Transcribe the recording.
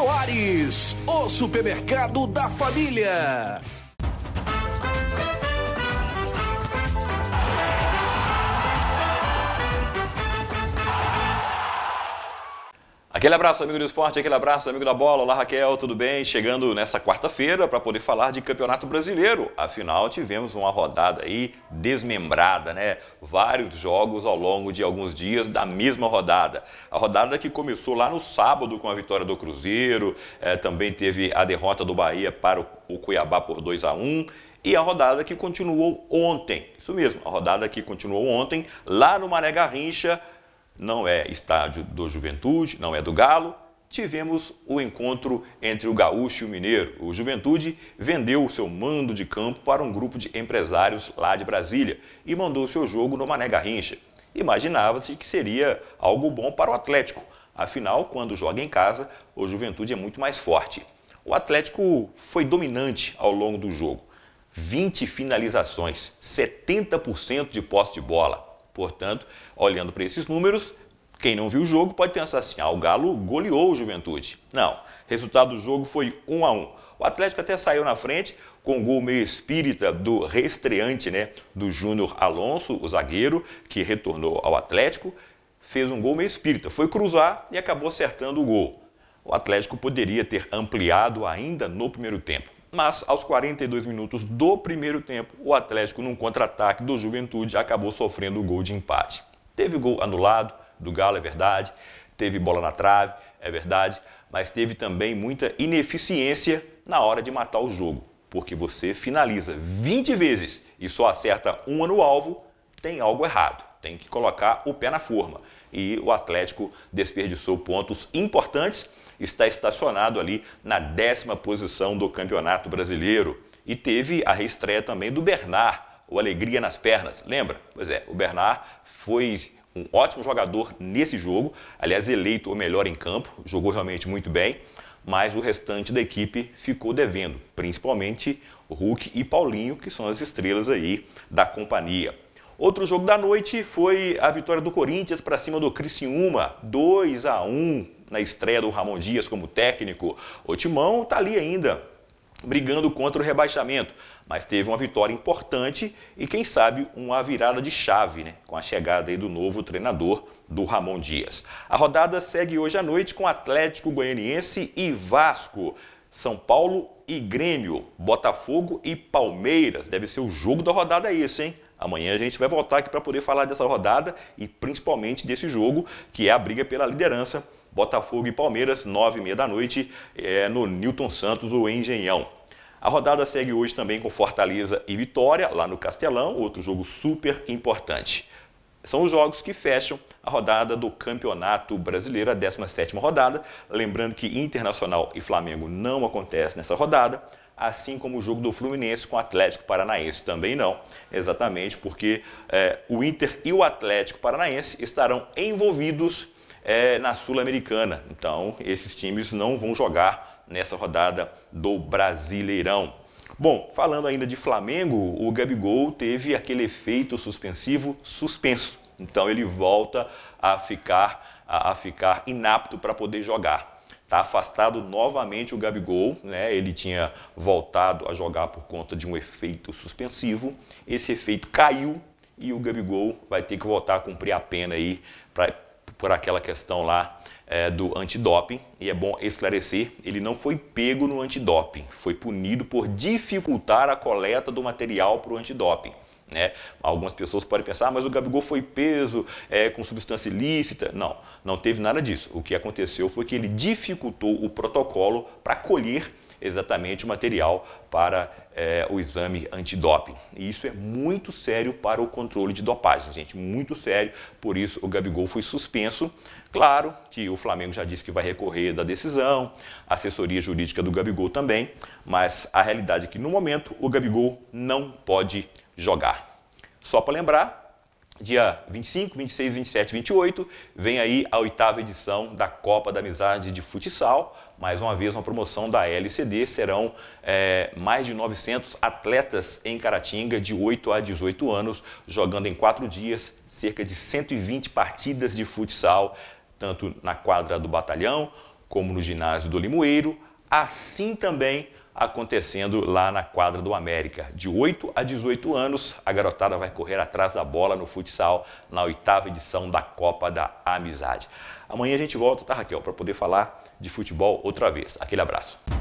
Soares, o supermercado da família. Aquele abraço, amigo do esporte, aquele abraço, amigo da bola. Olá, Raquel, tudo bem? Chegando nessa quarta-feira para poder falar de Campeonato Brasileiro. Afinal, tivemos uma rodada aí desmembrada, né? Vários jogos ao longo de alguns dias da mesma rodada. A rodada que começou lá no sábado com a vitória do Cruzeiro, eh, também teve a derrota do Bahia para o, Cuiabá por 2 a 1 e a rodada que continuou ontem. Isso mesmo, a rodada que continuou ontem lá no Maré Garrincha, não é estádio do Juventude, não é do Galo. Tivemos o encontro entre o Gaúcho e o Mineiro. O Juventude vendeu o seu mando de campo para um grupo de empresários lá de Brasília e mandou seu jogo no Mané Garrincha. Imaginava-se que seria algo bom para o Atlético, afinal, quando joga em casa, o Juventude é muito mais forte. O Atlético foi dominante ao longo do jogo. 20 finalizações, 70% de posse de bola. Portanto, olhando para esses números, quem não viu o jogo pode pensar assim: ah, o Galo goleou o Juventude. Não, resultado do jogo foi 1 a 1. O Atlético até saiu na frente com um gol meio espírita do reestreante, né, do Júnior Alonso, o zagueiro que retornou ao Atlético, fez um gol meio espírita, foi cruzar e acabou acertando o gol. O Atlético poderia ter ampliado ainda no primeiro tempo. Mas aos 42 minutos do primeiro tempo, o Atlético, num contra-ataque do Juventude, acabou sofrendo o gol de empate. Teve gol anulado, do Galo, é verdade. Teve bola na trave, é verdade. Mas teve também muita ineficiência na hora de matar o jogo. Porque você finaliza 20 vezes e só acerta uma no alvo, tem algo errado. Tem que colocar o pé na forma. E o Atlético desperdiçou pontos importantes, está estacionado ali na décima posição do Campeonato Brasileiro. E teve a reestreia também do Bernard, o Alegria nas Pernas. Lembra? Pois é, o Bernard foi um ótimo jogador nesse jogo, aliás, eleito o melhor em campo, jogou realmente muito bem, mas o restante da equipe ficou devendo, principalmente Hulk e Paulinho, que são as estrelas aí da companhia. Outro jogo da noite foi a vitória do Corinthians para cima do Criciúma, 2 a 1 na estreia do Ramon Dias como técnico. O Timão está ali ainda brigando contra o rebaixamento, mas teve uma vitória importante e quem sabe uma virada de chave, né, com a chegada do novo treinador do Ramon Dias. A rodada segue hoje à noite com Atlético Goianiense e Vasco. São Paulo e Grêmio, Botafogo e Palmeiras. Deve ser o jogo da rodada isso, hein? Amanhã a gente vai voltar aqui para poder falar dessa rodada e principalmente desse jogo, que é a briga pela liderança. Botafogo e Palmeiras, 9h30 da noite, é, no Newton Santos, o Engenhão. A rodada segue hoje também com Fortaleza e Vitória, lá no Castelão, outro jogo super importante. São os jogos que fecham a rodada do Campeonato Brasileiro, a 17ª rodada. Lembrando que Internacional e Flamengo não acontece nessa rodada assim como o jogo do Fluminense com o Atlético Paranaense também não, exatamente porque é, o Inter e o Atlético Paranaense estarão envolvidos é, na Sul-Americana. Então, esses times não vão jogar nessa rodada do Brasileirão. Bom, falando ainda de Flamengo, o Gabigol teve aquele efeito suspensivo suspenso. Então ele volta a ficar a, a ficar inapto para poder jogar. Está afastado novamente o Gabigol, né? ele tinha voltado a jogar por conta de um efeito suspensivo. Esse efeito caiu e o Gabigol vai ter que voltar a cumprir a pena aí pra, por aquela questão lá é, do antidoping. E é bom esclarecer, ele não foi pego no antidoping, foi punido por dificultar a coleta do material para o antidoping. Né? Algumas pessoas podem pensar, ah, mas o Gabigol foi preso é, com substância ilícita. Não, não teve nada disso. O que aconteceu foi que ele dificultou o protocolo para colher exatamente o material para é, o exame antidoping. E isso é muito sério para o controle de dopagem, gente, muito sério. Por isso o Gabigol foi suspenso. Claro que o Flamengo já disse que vai recorrer da decisão, a assessoria jurídica do Gabigol também, mas a realidade é que no momento o Gabigol não pode jogar. Só para lembrar, dia 25, 26, 27, 28, vem aí a oitava edição da Copa da Amizade de Futsal. Mais uma vez, uma promoção da LCD. Serão é, mais de 900 atletas em Caratinga, de 8 a 18 anos, jogando em quatro dias cerca de 120 partidas de futsal, tanto na quadra do Batalhão, como no ginásio do Limoeiro, assim também acontecendo lá na quadra do América. De 8 a 18 anos, a garotada vai correr atrás da bola no futsal na oitava edição da Copa da Amizade. Amanhã a gente volta, tá, Raquel, para poder falar de futebol outra vez. Aquele abraço.